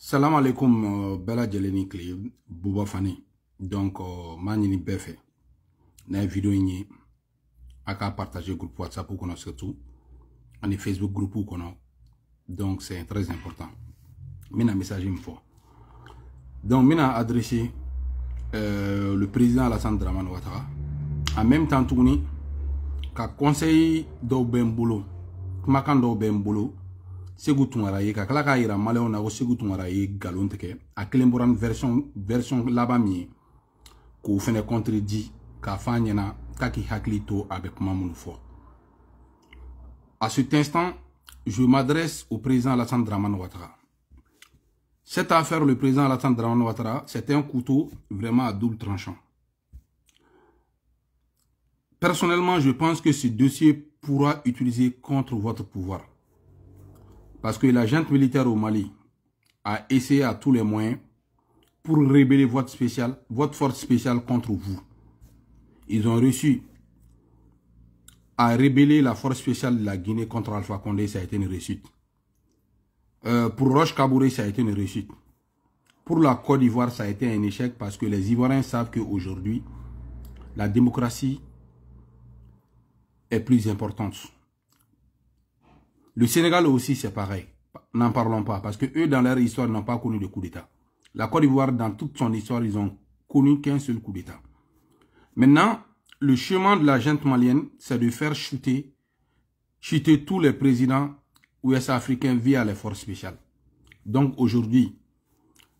Salam alaikum bɛɛ lajɛlen ni tile donc n b'a ɲini bɛɛ fɛ n'a ye partager groupe WhatsApp pour connaître tout. en Facebook groupe pour connaître. donc c'est très important n message min faut donc n adresser euh, le président Alassane Dramane Ouattara en même temps tuguni ka conseil dɔw bɛ n a à cet instant je m'adresse au président Alassane Draman Ouattara cette affaire le président Alassane Draman Ouattara c'est un couteau vraiment à double tranchant personnellement je pense que ce dossier pourra utiliser contre votre pouvoir parce que la junte militaire au Mali a essayé à tous les moyens pour révéler votre, spéciale, votre force spéciale contre vous. Ils ont réussi à révéler la force spéciale de la Guinée contre Alpha Condé, ça a été une réussite. Euh, pour Roche Kabouré, ça a été une réussite. Pour la Côte d'Ivoire, ça a été un échec parce que les Ivoiriens savent qu'aujourd'hui, la démocratie est plus importante le Sénégal aussi, c'est pareil. N'en parlons pas, parce que eux, dans leur histoire, n'ont pas connu de coup d'État. La Côte d'Ivoire, dans toute son histoire, ils ont connu qu'un seul coup d'État. Maintenant, le chemin de la gente malienne, c'est de faire chuter, chuter tous les présidents ouest africains via les forces spéciales. Donc aujourd'hui,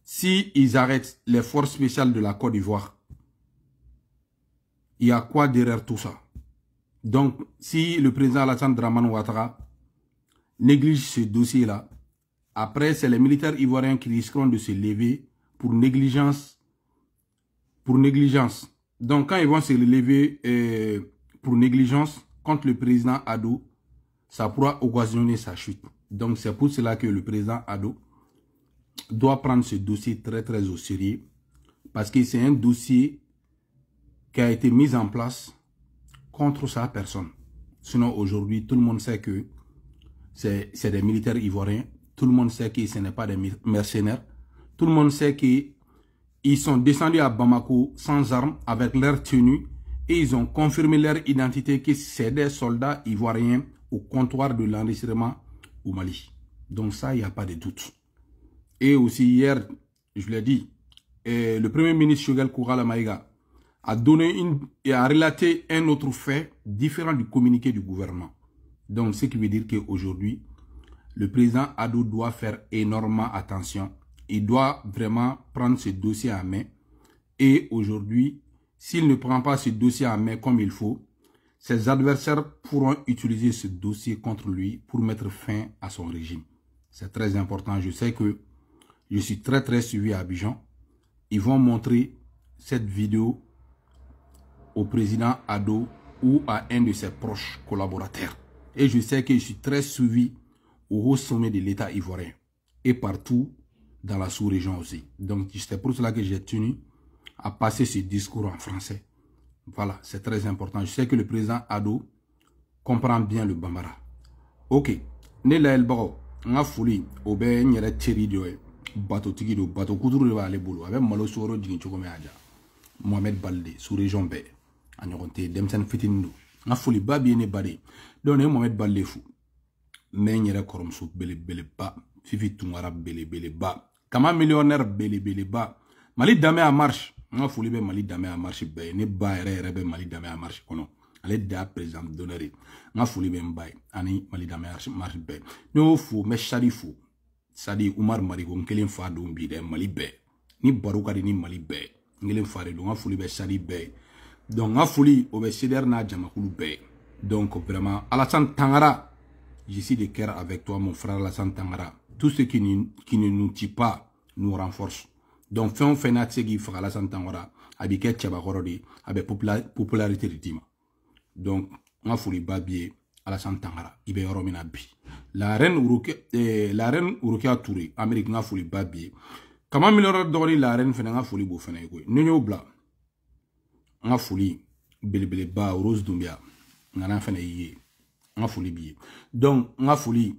si ils arrêtent les forces spéciales de la Côte d'Ivoire, il y a quoi derrière tout ça Donc, si le président Alassane Draman Ouattara néglige ce dossier-là, après, c'est les militaires ivoiriens qui risqueront de se lever pour négligence. Pour négligence. Donc, quand ils vont se lever euh, pour négligence contre le président Ado, ça pourra occasionner sa chute. Donc, c'est pour cela que le président Ado doit prendre ce dossier très, très au sérieux. Parce que c'est un dossier qui a été mis en place contre sa personne. Sinon, aujourd'hui, tout le monde sait que c'est des militaires ivoiriens. Tout le monde sait que ce n'est pas des mercenaires. Tout le monde sait qu'ils sont descendus à Bamako sans armes, avec leur tenue, et ils ont confirmé leur identité que c'est des soldats ivoiriens au comptoir de l'enregistrement au Mali. Donc ça, il n'y a pas de doute. Et aussi hier, je l'ai dit, le premier ministre Shogal Kourala Maïga a donné et a relaté un autre fait différent du communiqué du gouvernement. Donc, ce qui veut dire qu'aujourd'hui, le président Adou doit faire énormément attention. Il doit vraiment prendre ce dossier en main. Et aujourd'hui, s'il ne prend pas ce dossier en main comme il faut, ses adversaires pourront utiliser ce dossier contre lui pour mettre fin à son régime. C'est très important. Je sais que je suis très très suivi à Abidjan. Ils vont montrer cette vidéo au président Ado ou à un de ses proches collaborateurs. Et je sais que je suis très suivi au haut sommet de l'État ivoirien et partout dans la sous-région aussi. Donc, c'est pour cela que j'ai tenu à passer ce discours en français. Voilà, c'est très important. Je sais que le président Ado comprend bien le Bambara. Ok. Ne la el nga fuli obe nyere teri diwe, bato tiki do, bato kuturu dewa ale boulou, abe malo suwaro jini chokome aja. Mohamed Balde, sous région B. Anyokonte, demsen fitindou. n ka foliba bi ye ne ba de ye donc ne ye mohamɛd bale fo ne n yɛrɛ kɔrɔmuso belebeleba fifi tunkara belebeleba kama millionnaire belebeleba mali danbe a marche n ka foli bɛ mali danbe a marche bɛɛ ye ne ba yɛrɛ yɛrɛ bɛ mali danbe a marche kɔnɔ ale da président d'honneur ye n ka foli bɛ n ba ye ani mali danbe a marche bɛɛ ne y'o fo n bɛ sadi fo sadi umar mariko n kelen fa don bi dɛ mali bɛɛ ni baro ka di ni mali bɛɛ n kelen fa de don n ka foli bɛ sadi bɛɛ ye donc n au foli o bɛ n'a jamakulu donc vraiment Alassane Tangara je suis de cœur avec toi mon frère Alassane Tangara tout ce qui ne qui ne nous tient pas nous renforce donc fais o fɛn n'a la se k'i faga Alassane Tangara avec popularité de donc n babie foli ba b'i ye Alassane Tangara bi la reine eh, la reine Urukia Touré Amérique n babie. Comment ba b'i la reine fait n ka foli b'o fɛnɛ ye an ka foli belebeleba rose dunbiya nana fana y'i ye an ka foli b'i ye donc an ka foli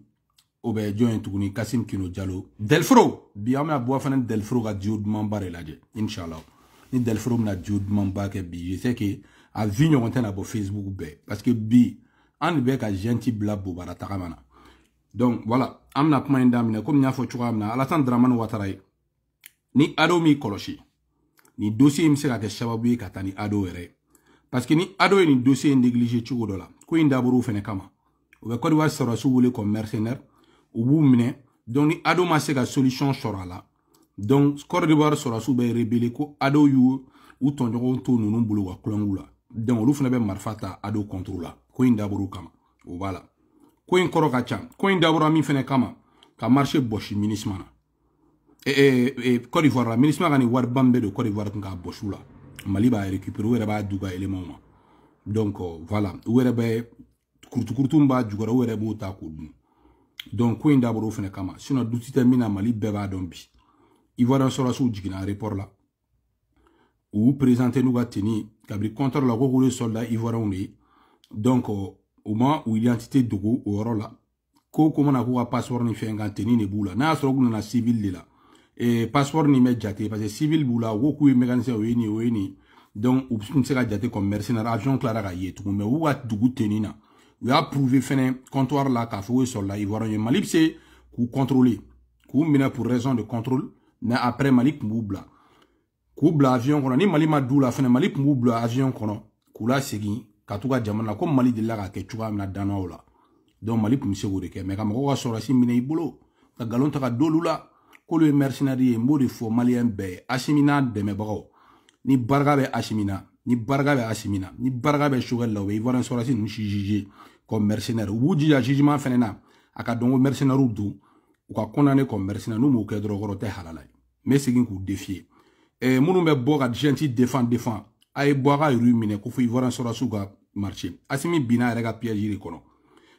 o bɛ jɔn ye tuguni kasim kino jalo delfro bi an bɛna bɔ fana delfro ka dio dumanba de lajɛ inshallah ni delfro bɛna dio dumanba kɛ bi je sais que a vi ɲɔgɔn tɛna bɔ facebook bɛɛ parce que bi an de bɛ ka genti bila bobara tagama na donc voilà an bɛna kuma in daminɛ komi n y'a fɔ cogoya min na alasani daramani watara ye ni ado m'i kɔlɔsi nin dossier in bɛ se ka kɛ sababu ye ka taa ni ado yɛrɛ ye parce que ni ado ye nin dossier in néglige cogo dɔ la ko in dabor'o fɛnɛ kama u bɛ Côte d'Ivoire sɔrɔdasiw wele comme mercenaires u b'u minɛ donc ni ado ma se ka solution sɔrɔ a la donc Côte d'Ivoire sɔrɔdasiw bɛ rebeller ko ado y'u u tɔɲɔgɔnw to ninnu bolo u ka kulonkɛw la donc olu fɛnɛ bɛ marifa ta ado contre la ko in dabor'o kama o b'a la ko in kɔrɔ ka ca ko in dabɔra min fɛnɛ kama ka marché bɔsi minisma na Eh, eh, eh, Côte d'Ivoire la ministre kani wari ban bɛ don Côte d'Ivoire kun k'a bɔsu la Mali b'a récupérer u yɛrɛ b'a dugu euh, a élément ma donc voilà euh, u yɛrɛ bɛ kurutukurutu min b'a jukɔrɔ u yɛrɛ b'o ta k'o dun donc ko in dabɔra o fɛnɛ kama sinon duti tɛ min na Mali bɛɛ b'a dɔn bi Ivoirien sɔrɔdasiw jiginna aéroport la u présenter n'u ka tenue kabiri compteur la ko k'olu ye soldat ivoirienw de ye donc u ma u identité dogo o yɔrɔ la ko ko mana k'u ka passeport ni fɛn kan tenue de b'u la n'a y'a sɔrɔ u nana civil de la e, passeport nin bɛ jate parce que civil b'u la u ko k'u ye mécanicien o ye nin o ye nin donc u tun tɛ se ka jate comme mercenaire avion tilara ka ye tugun mais u ka dugu tenni na u y'a prouvé fɛnɛ comptoir la k'a fɔ ko sɔrɔla ivoirien ye mali bɛ se k'u contrôler k'u minɛ pour raison de contrôle mais après mali tun b'u bila k'u bila avion kɔnɔ ni mali ma d'u la fɛnɛ mali tun b'u bila avion kɔnɔ k'u lasegin ka t'u ka jamana na ko mali delila k'a kɛ cogoya min na dannaw la donc mali tun bɛ se k'o de kɛ mais ka mɔgɔw ka sɔrɔsi minɛ i bolo ka nkalon ta ka d'olu la k'olu ye mercenari ye n b'o de fɔ maliyɛn bɛɛ ye asimi n'a dɛmɛbagaw ni barika bɛ asimi na ni barika bɛ asimi na ni barika bɛ sogɛli la u bɛ ivoirien sɔrɔsi ninnu jije comme mercenaire u b'u jija jugement fɛnɛ na a ka dɔn ko mercenairw don u ka condamné comme mercenaire n'u m'o kɛ dɔrɔn kɔrɔ tɛ halala ye n bɛ segin k'u défier eh, minnu bɛ bɔ ka genti défend défend a ye bɔ a ka yɛrɛw minɛ ko fo ivoirien sɔrɔsiw ka marché asimi binna a yɛrɛ ka piège de kɔnɔ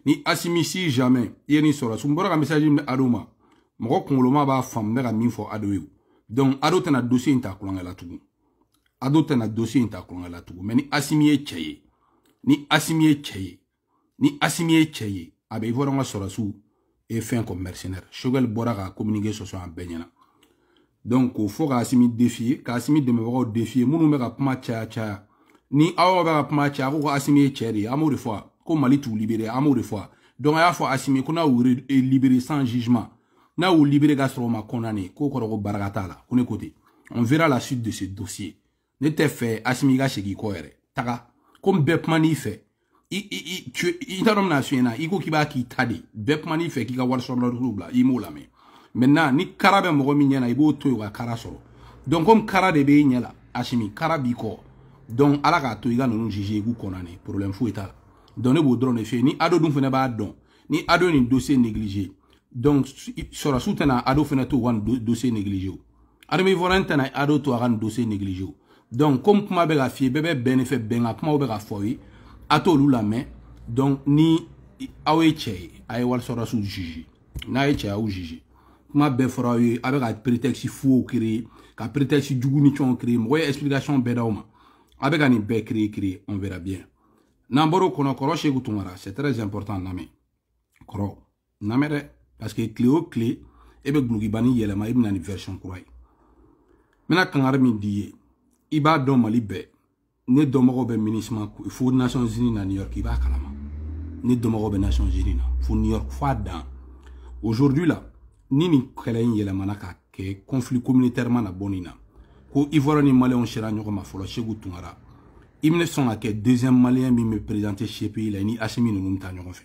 ni asimi si jamais i ye nin sɔrɔ sun n bɔra ka message min di adow ma mɔgɔ kungoloma b'a faamu bɛ ka min fɔ ado ye donc ado tɛna dossier in ta kulonkɛ la tugun ado tɛna dossier in ta kulonkɛ la tugun mais ni asimi ye cɛ ye ni asimi ye cɛ ye ni asimi ye cɛ ye a bɛ ivoirien ka sɔrɔsiw ye fɛn kɔ mercenaire shogel bɔra ka communiqué sɔsɔ an bɛɛ ɲɛna donc k'o fɔ ka asimi défier ka asimi dɛmɛbagaw défier minnu bɛ ka kuma caya caya ni aw bɛ ka kuma caya ko ko asimi ye cɛ de ye an b'o de fɔ a ko mali t'u libéré an b'o de fɔ a donc a y'a fɔ asimi ko n'a y'u libéré sans jugement n'a ou libéré ka sɔrɔ o ma condamné k'o ko la on verra la suite de ce dossier ne asimi i ka i taga komi i i i tu i na b'a k'i n'i k'i ka maintenant ni kara mo mɔgɔ na to donc komi kara de b'e ɲɛ asimi karabiko. donc ala to i no ninnu k'u problème fou t'a donc ne ni ado dun b'a don ni ado dossier négligé donc sera su tɛna ado fɛnɛ to u dossier négligé o adama ivoirien tɛna ado to a dossier négligé donc comme pour ma ka f'i bébé bɛɛ ben ak ma fɛ bɛnkan kumaw bɛ ka fɔ aw donc ni aw ye cɛ ye a ye juge n'a ye cɛ aw juge ma be fɔra aw ye a bɛ ka prétexte ka prétexte jugu ni fɛnw créer explication bɛɛ d'aw ma a bɛ ka on verra bien namboro bɔr'o kɔnɔ kɔrɔ c'est très important lamɛn kɔrɔ namere parce que kile o kile e eh bɛ gulogibani yɛlɛma i bɛna ni version kura ye n bɛna kangari min d'i ye i b'a dɔn mali bɛɛ ne dɔnbagaw bɛ minisima fo nations unis na new york i b'a kalama ne dɔnbagaw bɛ nations unis na fo new york fo a dan aujourd'hui la ni nin kɛlɛ in yɛlɛmana ka kɛ conflit communautaire ma na bɔ nin na ko ivoirien ni maliyɛnw sera ɲɔgɔn ma fɔlɔ segu tunkara i bɛna sɔn ka kɛ deuxième maliyɛn min bɛ présenter chez pays la i ni asimi ninnu bɛ taa ɲɔgɔn fɛ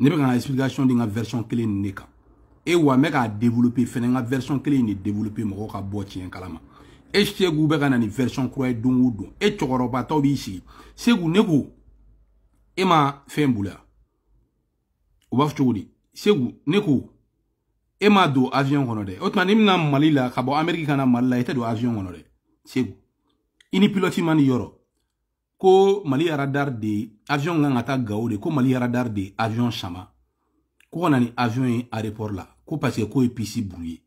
Ne pek an esplikasyon di nga versyon kele ni ne ka. E wamek a devolope, fene nga versyon kele ni devolope mwok a bote yon kalama. E jte gou beka nan ni versyon kwae doun ou doun. E chokoro pa tobi isi. Se gou ne kou, ema fe mboula. Waf chokou di. Se gou, ne kou, ema do avyon konode. Otman im nan mali la, kabou Ameriki kanan mali la, ete do avyon konode. Se gou. Ini piloti mani yoro. ko mali radar de avion kan ka taa gawo de ko mali radar de avion sama ko kana ni avion ye aéroport la ko parce que ko ye pisi buru ye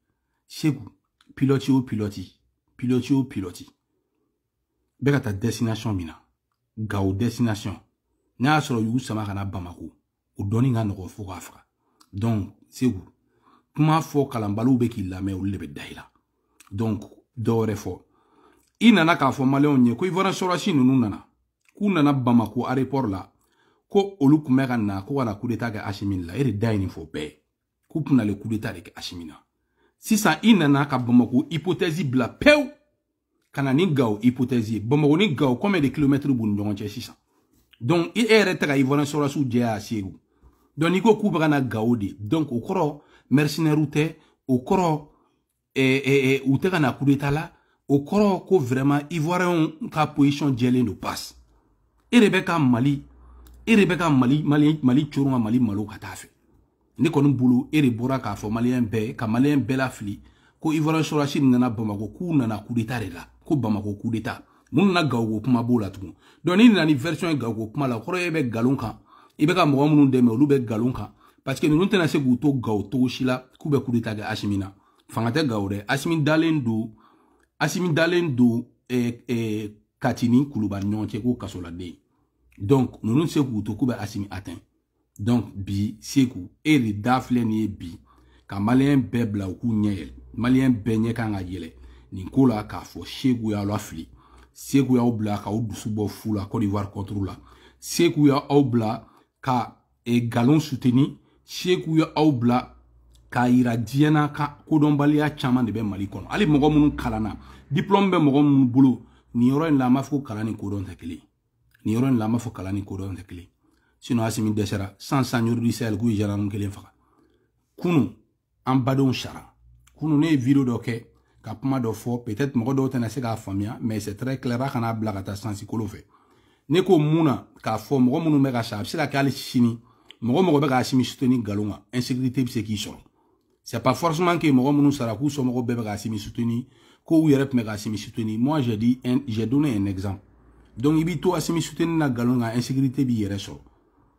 segu pilɔti o pilɔti pilɔti o pilɔti bɛɛ ka taa destination min na gawo destination n'a y'a sɔrɔ y'u sama ka na bamako o dɔɔni ka nɔgɔ fo k'a faga donc segu kuma fɔ kalanbaliw bɛ k'i lamɛn olu de bɛ da i la donc dɔ wɛrɛ fɔ i nana k'a fɔ maliyɛnw ye ko ivoirien sɔrɔsi ninnu nana k'u nana bamako areport la ko olu kun bɛ ka na ko kana kudeta kɛ asimini la e de da ye nin fɔ bɛɛ k'u kun nale kudeta de kɛ asimi na sisan i nana ka bamako hipotɛzi bila pewu ka na ni gawo hipotɛzi ye bamako ni gawo combien de kilomɛtiri b'u ni ɲɔgɔn cɛ sisan donc e yɛrɛ tɛ ka ivoirien sɔrɔsiw jɛya a segu donc n'i ko k'u bɛ ka na gawo de donc o kɔrɔ mercenɛriw tɛ o kɔrɔ eh, eh, eh, u tɛ ka na kudeta la o kɔrɔ ko vraiment ivoiriyɛnw ka position jɛlen do passe e de bɛ ka mali e de bɛ ka mali mali mali coron ka mali malo ka taa fɛ ne kɔni bolo e de bɔra k'a fɔ maliyɛn bɛɛ ka maliyɛn bɛɛ lafili ko ivoirien sɔrɔsi nana bamakɔ k'u nana kudeta de la ko bamakɔ kudeta mun nana gawogo kuma b'o la tugun donc n'i nana ni version ye gawogo kuma la o kɔrɔ ye e bɛ galon kan i bɛ ka mɔgɔ minnu dɛmɛ olu bɛ galon kan parce que ninnu tɛna se k'u to gawo togo si la k'u bɛ kudeta kɛ asimi na fanga tɛ gawo dɛ asimi dalen don asimi dalen don eh, eh, katini kulubali ɲɔgɔn cɛ k'o kasoladen donc ninnu se k'u to k'u bɛ asimi atteint donc bi seku e de da filɛ bi ka maliyɛn bebla bila u k'u ɲɛ yɛlɛ maliyɛn bɛɛ ɲɛ kan ka yɛlɛ nin ko la k'a fɔ seku y'aw lafili seku y'aw bila k'aw dusu bɔ fu d'ivoire contre la seku ya bila ka e galon soutenir seku ya bila k'a yira diɲɛ na ka kodɔnbaliya caman de bɛ mali kɔnɔ hali mɔgɔ minnu kalanna diplɔme bɛ mɔgɔ minnu bolo nin yɔrɔ la an b'a fɔ ko ni kodɔn ni yɔrɔ in la an b'a fɔ kalan ni kodɔn tɛ kelen sinɔn asi dɛsɛra san san yɔrɔ disayɛli k'u ye janamu kelen faga kunu an badenw sara kunu ne ye video dɔ kɛ ka kuma dɔ fɔ peut-être mɔgɔ dɔw tɛna se k'a faamuya mais c'est très clair a kana bila ka taa sansi kolo fɛ ne ko mun na k'a fɔ mɔgɔ minnu bɛ ka sa a bɛ se ka kɛ hali sini mɔgɔ mɔgɔ bɛ k'a nkalon kan insécurité bɛ se k'i sɔrɔ c'est pas forcément que mɔgɔ minnu sara k'u somɔgɔw bɛɛ bɛ k'a simi suteni k'u yɛrɛ tun bɛ k'a simi moi j'ai dit j'ai donné un exemple donc i b'i to asimi suteni na galon à insécurité b'i de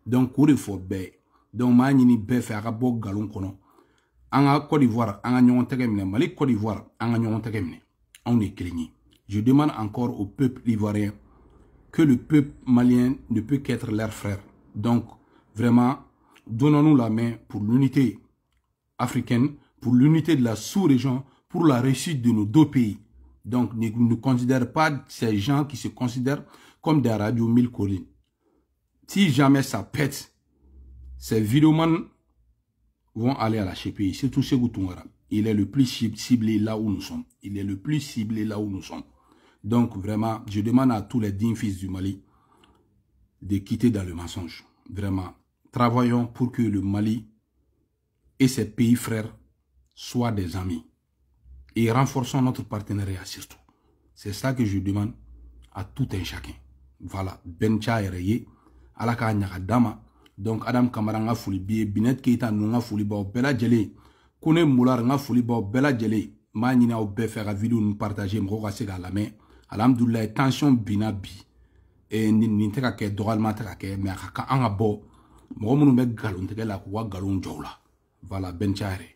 donc k'o faut fɔ donc m'a ɲini bɛɛ fɛ a rapport galon kɔnɔ an En Côte d'Ivoire en Agnon en Côte d'Ivoire en Agnon ɲɔgɔn On On est je demande encore au peuple ivoirien que le peuple malien ne peut qu'être leur frère donc vraiment donnons-nous la main pour l'unité africaine pour l'unité de la sous-région pour la réussite de nos deux pays donc, ne, ne considère pas ces gens qui se considèrent comme des radios mille collines. Si jamais ça pète, ces vidéomans vont aller à la CPI, surtout tu Tounkara. Il est le plus ciblé là où nous sommes. Il est le plus ciblé là où nous sommes. Donc, vraiment, je demande à tous les dignes fils du Mali de quitter dans le mensonge. Vraiment, travaillons pour que le Mali et ses pays frères soient des amis et renforçons notre partenariat surtout. C'est ça que je demande à tout un chacun. Voilà, Bencha la Alaka Nyakadama, donc Adam Kamara nga fouli biye, Binet Keita nga fouli ba bela jele, Kone Moular nga fouli ba bela jele, ma nyina au be faire vidéo nous partager me ka se la main. alhamdulilayi tension binabi. bi e, nin tɛ ka kɛ dɔgɔyalima tɛ ka kɛ mɛ a ka kan an te la galon jɔ voilà Bencha ca